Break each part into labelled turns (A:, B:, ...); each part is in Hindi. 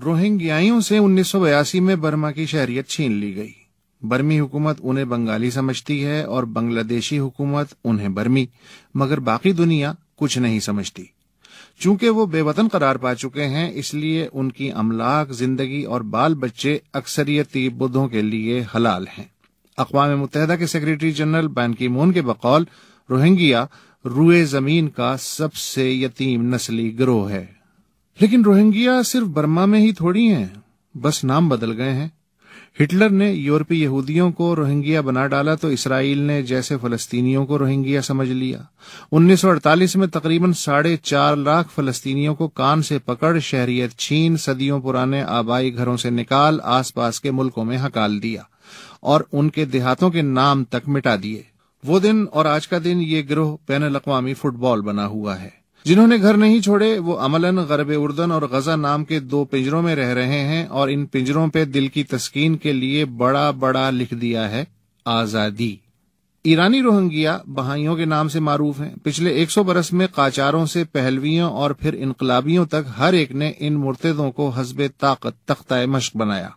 A: रोहिंग्याइयों से उन्नीस में बर्मा की शहरियत छीन ली गई बर्मी हुकूमत उन्हें बंगाली समझती है और बांग्लादेशी हुकूमत उन्हें बर्मी मगर बाकी दुनिया कुछ नहीं समझती चूंकि वो बेवतन करार पा चुके हैं इसलिए उनकी अमलाक जिंदगी और बाल बच्चे अक्सरियती बुद्धों के लिए हलाल हैं अकवा मुतहदा के सेक्रेटरी जनरल बैनकी मोन के बकौल रोहिंग्या रूए जमीन का सबसे यतीम नस्ली गिरोह है लेकिन रोहिंग्या सिर्फ बर्मा में ही थोड़ी हैं बस नाम बदल गए हैं हिटलर ने यूरोपीय यहूदियों को रोहिंग्या बना डाला तो इसराइल ने जैसे फलस्तीनियों को रोहिंग्या समझ लिया 1948 में तकरीबन साढ़े चार लाख फलस्तीनियों को कान से पकड़ शहरियत छीन सदियों पुराने आबाई घरों से निकाल आसपास के मुल्कों में हकाल दिया और उनके देहातों के नाम तक मिटा दिए वो दिन और आज का दिन ये गिरोह बैन अवी फुटबॉल बना हुआ है जिन्होंने घर नहीं छोड़े वो अमलन गरब उर्दन और गजा नाम के दो पिंजरों में रह रहे हैं और इन पिंजरों पे दिल की तस्कीन के लिए बड़ा बड़ा लिख दिया है आजादी ईरानी रोहंगिया बहाइयों के नाम से मारूफ हैं पिछले 100 बरस में काचारों से पहलवियों और फिर इनकलाबियों तक हर एक ने इन मुर्तदों को हजब ताकत तख्ता मश्क बनाया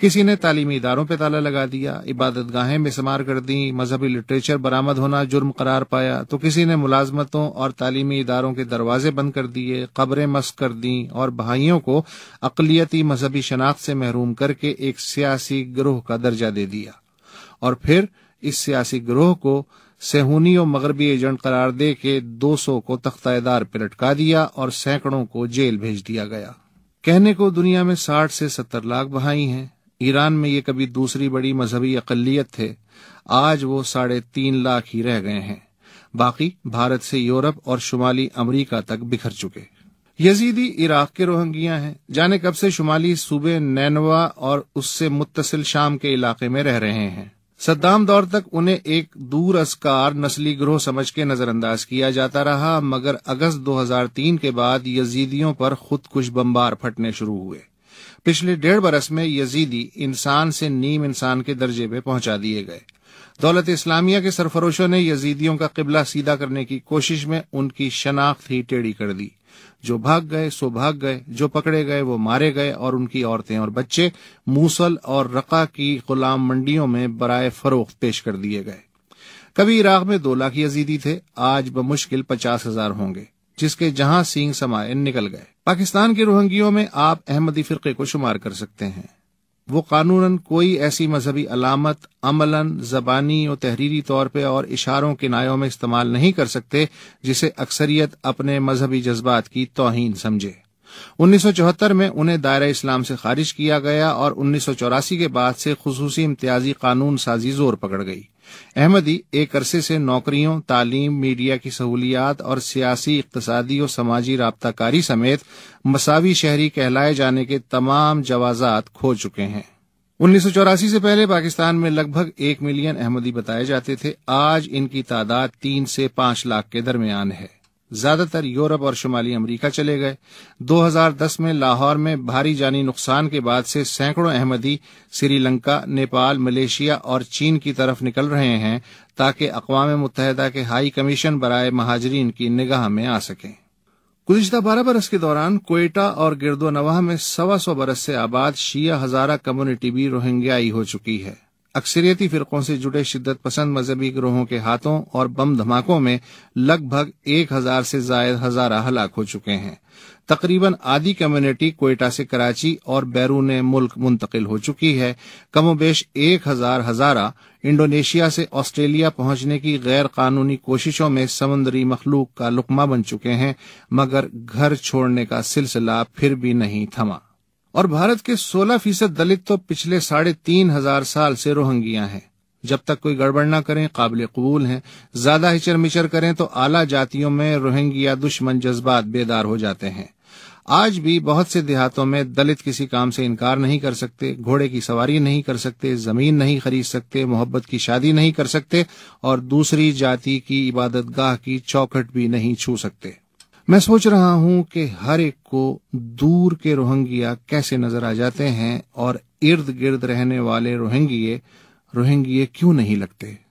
A: किसी ने तालीमी इदारों पर ताला लगा दिया इबादत गाहें समार कर दी मजहबी लिटरेचर बरामद होना जुर्म करार पाया तो किसी ने मुलाजमतों और तालीमी इदारों के दरवाजे बंद कर दिए खबरें मस्क कर दी और भाइयों को अकलियती मजहबी शनाख्त से महरूम करके एक सियासी ग्रोह का दर्जा दे दिया और फिर इस सियासी गिरोह को सेहूनी और मगरबी एजेंट करार दे के 200 को तख्तादार पर लटका दिया और सैकड़ों को जेल भेज दिया गया कहने को दुनिया में 60 से 70 लाख बहाई हैं ईरान में ये कभी दूसरी बड़ी मजहबी अकलियत थे आज वो साढ़े तीन लाख ही रह गए हैं बाकी भारत से यूरोप और शुमाली अमरीका तक बिखर चुके यजीदी इराक के रोहंगिया हैं जाने कब से शुमाली सूबे नैनवा और उससे मुतसिल शाम के इलाके में रह रहे हैं सद्दाम दौर तक उन्हें एक दूर असकार नस्ली ग्रोह समझ के नजरअंदाज किया जाता रहा मगर अगस्त 2003 के बाद यजीदियों पर खुद कुछ बम्बार फटने शुरू हुए पिछले डेढ़ बरस में यजीदी इंसान से नीम इंसान के दर्जे में पहुंचा दिए गए दौलत इस्लामिया के सरफरोशों ने यजीदियों का किबला सीधा करने की कोशिश में उनकी शनाख्त ही टेढ़ी कर दी जो भाग गए सो भाग गए जो पकड़े गए वो मारे गए और उनकी औरतें और बच्चे मूसल और रका की गुलाम मंडियों में बरए फरोख पेश कर दिए गए कभी इराक में दो लाख यजीदी थे आज बमुश्किल पचास हजार होंगे जिसके जहां सींग समाये निकल गए पाकिस्तान के रोहंगियों में आप अहमदी फिरके को शुमार कर सकते हैं वो कानूनन कोई ऐसी मजहबी अलामत अमलन जबानी और तहरीरी तौर पर और इशारों के नायों में इस्तेमाल नहीं कर सकते जिसे अक्सरियत अपने मजहबी जज्बात की तोहन समझे 1974 में उन्हें दायरा इस्लाम से खारिज किया गया और उन्नीस के बाद से खसूसी इम्तियाजी कानून साजी जोर पकड़ गई अहमदी एक अरसे से नौकरियों तालीम मीडिया की सहूलियात और सियासी इकतसादी और समाजी रबताकारी समेत मसावी शहरी कहलाए जाने के तमाम जवाजात खो चुके हैं उन्नीस से पहले पाकिस्तान में लगभग एक मिलियन अहमदी बताए जाते थे आज इनकी तादाद तीन से पांच लाख के दरमियान है ज्यादातर यूरोप और शुमाली अमरीका चले गए 2010 में लाहौर में भारी जानी नुकसान के बाद से सैकड़ों अहमदी श्रीलंका नेपाल मलेशिया और चीन की तरफ निकल रहे हैं ताकि अकवाम मुतहदा के हाई कमीशन बरए महाजरीन की निगाह में आ सकें गुजशत बारह बरस के दौरान कोयटा और गिरदोनवाह में सवा सौ बरस से आबाद शिया हजारा कम्युनिटी भी रोहिंग्याई हो चुकी है अक्सरियती फिरकों से जुड़े शिद्दत पसंद मजहबी ग्रोहों के हाथों और बम धमाकों में लगभग एक हजार से जायद हजारा हलाक हो चुके हैं तकरीबन आदि कम्युनिटी कोयटा से कराची और बैरून मुल्क मुंतकिल हो चुकी है कमोबेश एक हजार हजारा इंडोनेशिया से ऑस्ट्रेलिया पहुंचने की गैर कानूनी कोशिशों में समुन्द्री मखलूक का लुकमा बन चुके हैं मगर घर छोड़ने का सिलसिला फिर भी नहीं थमा और भारत के 16 फीसद दलित तो पिछले साढ़े तीन हजार साल से रोहंगिया हैं जब तक कोई गड़बड़ ना करें काबिल कबूल हैं ज्यादा हिचर मिचर करें तो आला जातियों में रोहिंग्या दुश्मन जज्बात बेदार हो जाते हैं आज भी बहुत से देहातों में दलित किसी काम से इनकार नहीं कर सकते घोड़े की सवारी नहीं कर सकते जमीन नहीं खरीद सकते मोहब्बत की शादी नहीं कर सकते और दूसरी जाति की इबादतगाह की चौखट भी नहीं छू सकते मैं सोच रहा हूं कि हर एक को दूर के रोहंगिया कैसे नजर आ जाते हैं और इर्द गिर्द रहने वाले रोहिंग्ये रोहिंग्ये क्यों नहीं लगते